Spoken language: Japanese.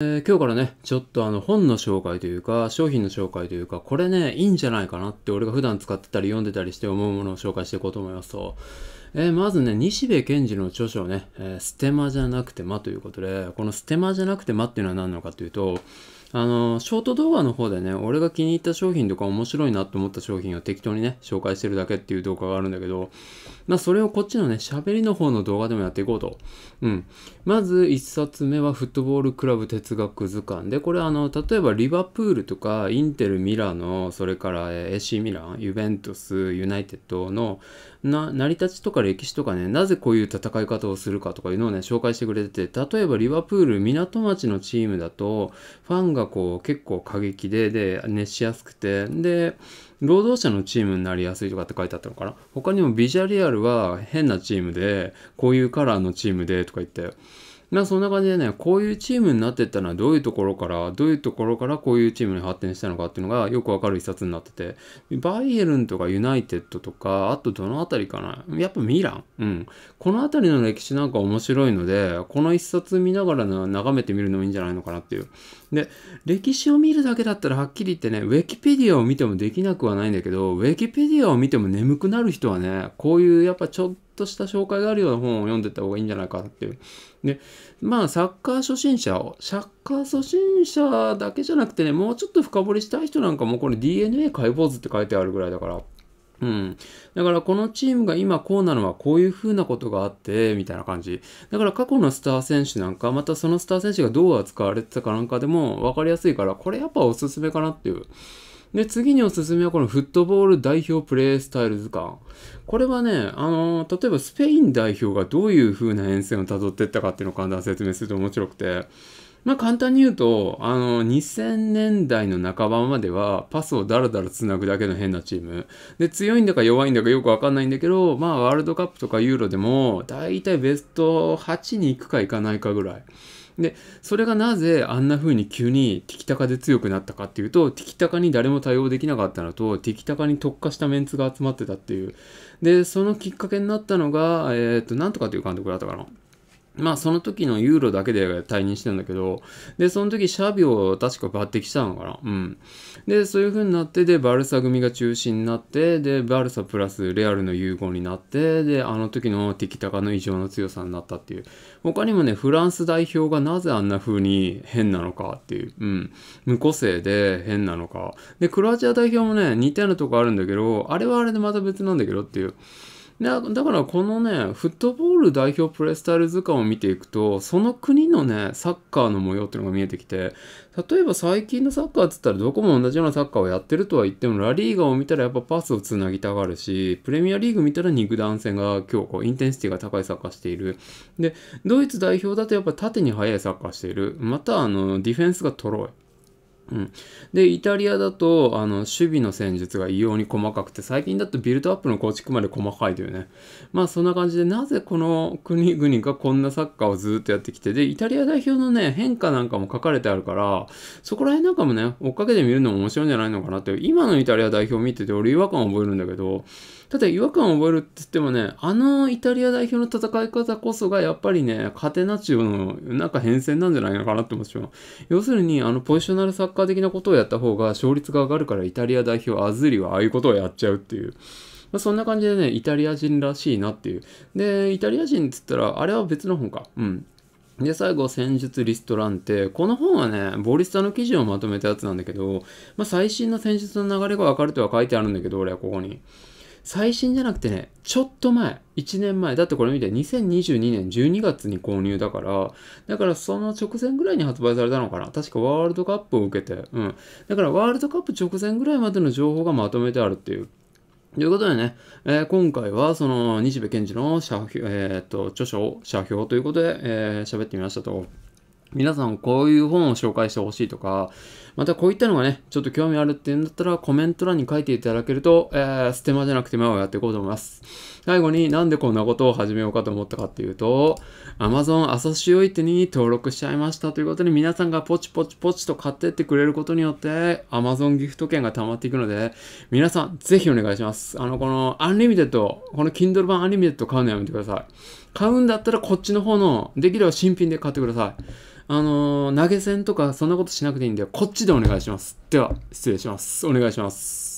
えー、今日からね、ちょっとあの本の紹介というか、商品の紹介というか、これね、いいんじゃないかなって俺が普段使ってたり読んでたりして思うものを紹介していこうと思いますと、えー、まずね、西部賢治の著書ね、えー、ステマじゃなくて間ということで、このステマじゃなくて間っていうのは何なのかというと、あの、ショート動画の方でね、俺が気に入った商品とか面白いなと思った商品を適当にね、紹介してるだけっていう動画があるんだけど、まあ、それをこっちのね、喋りの方の動画でもやっていこうと。うん。まず一冊目はフットボールクラブ哲学図鑑で、これあの、例えばリバプールとか、インテル・ミラノ、それから AC ミラン、ユベントス、ユナイテッドのな成り立ちとか歴史とかね、なぜこういう戦い方をするかとかいうのをね、紹介してくれてて、例えばリバプール、港町のチームだと、ファンがこう結構過激で、で、熱しやすくて、で、労働者のチームになりやすいとかって書いてあったのかな他にもビジャリアルは変なチームで、こういうカラーのチームでとか言って、まあそんな感じでね、こういうチームになってったのはどういうところから、どういうところからこういうチームに発展したのかっていうのがよくわかる一冊になってて、バイエルンとかユナイテッドとか、あとどのあたりかなやっぱミランうん。このあたりの歴史なんか面白いので、この一冊見ながら眺めてみるのもいいんじゃないのかなっていう。で、歴史を見るだけだったらはっきり言ってね、ウィキペディアを見てもできなくはないんだけど、ウィキペディアを見ても眠くなる人はね、こういうやっぱちょっととした紹介があるような本を読んでった方がいいんじゃないかっていう。で、まあ、サッカー初心者を、サッカー初心者だけじゃなくてね、もうちょっと深掘りしたい人なんかもこれ DNA 解剖図って書いてあるぐらいだから。うん。だからこのチームが今こうなのはこういう風なことがあって、みたいな感じ。だから過去のスター選手なんか、またそのスター選手がどう扱われてたかなんかでも分かりやすいから、これやっぱおすすめかなっていう。で、次におすすめはこのフットボール代表プレイスタイル図鑑。これはね、あのー、例えばスペイン代表がどういう風な遠線をたどっていったかっていうのを簡単に説明すると面白くて、まあ簡単に言うと、あの、2000年代の半ばまではパスをダラダラ繋ぐだけの変なチーム。で、強いんだか弱いんだかよくわかんないんだけど、まあワールドカップとかユーロでも、だいたいベスト8に行くか行かないかぐらい。で、それがなぜあんな風に急にティキタカで強くなったかっていうと、ティキタカに誰も対応できなかったのと、ティキタカに特化したメンツが集まってたっていう。で、そのきっかけになったのが、えっ、ー、と、なんとかていう監督だったかな。まあその時のユーロだけで退任してんだけど、で、その時シャビを確か抜擢したのかなうん。で、そういう風になって、で、バルサ組が中心になって、で、バルサプラスレアルの融合になって、で、あの時のティキタカの異常の強さになったっていう。他にもね、フランス代表がなぜあんな風に変なのかっていう。うん。無個性で変なのか。で、クロアチア代表もね、似たようなとこあるんだけど、あれはあれでまた別なんだけどっていう。だからこのね、フットボール代表プレスタイル図鑑を見ていくと、その国のね、サッカーの模様っていうのが見えてきて、例えば最近のサッカーっつったらどこも同じようなサッカーをやってるとは言っても、ラリーガを見たらやっぱパスをつなぎたがるし、プレミアリーグ見たら肉弾戦が強固、インテンシティが高いサッカーしている。で、ドイツ代表だとやっぱ縦に速いサッカーしている。また、あの、ディフェンスがとろい。うん、でイタリアだとあの守備の戦術が異様に細かくて最近だとビルドアップの構築まで細かいというねまあそんな感じでなぜこの国々がこんなサッカーをずっとやってきてでイタリア代表のね変化なんかも書かれてあるからそこら辺なんかもね追っかけてみるのも面白いんじゃないのかなって今のイタリア代表見てて俺違和感を覚えるんだけどただ違和感を覚えるって言ってもね、あのイタリア代表の戦い方こそがやっぱりね、カテナチオのなんか変遷なんじゃないのかなって思っちゃう。要するに、あのポジショナルサッカー的なことをやった方が勝率が上がるからイタリア代表アズリはああいうことをやっちゃうっていう。まあ、そんな感じでね、イタリア人らしいなっていう。で、イタリア人って言ったら、あれは別の本か。うん。で、最後、戦術リストランって、この本はね、ボリスタの記事をまとめたやつなんだけど、まあ、最新の戦術の流れがわかるとは書いてあるんだけど、俺はここに。最新じゃなくてね、ちょっと前、1年前、だってこれ見て、2022年12月に購入だから、だからその直前ぐらいに発売されたのかな。確かワールドカップを受けて、うん。だからワールドカップ直前ぐらいまでの情報がまとめてあるっていう。ということでね、えー、今回はその西部賢治の社、えー、っと著書、社表ということで喋、えー、ってみましたと。皆さんこういう本を紹介してほしいとか、またこういったのがね、ちょっと興味あるっていうんだったらコメント欄に書いていただけると、えー、ステマじゃなくて前をやっていこうと思います。最後になんでこんなことを始めようかと思ったかっていうと、Amazon アソシオイテに登録しちゃいましたということで皆さんがポチポチポチと買ってってくれることによって Amazon ギフト券が溜まっていくので、皆さんぜひお願いします。あの、このアンリミテッド、この Kindle 版アンリミテッド買うのやめてください。買うんだったらこっちの方の、できれば新品で買ってください。あのー、投げ銭とかそんなことしなくていいんで、こっちでお願いします。では、失礼します。お願いします。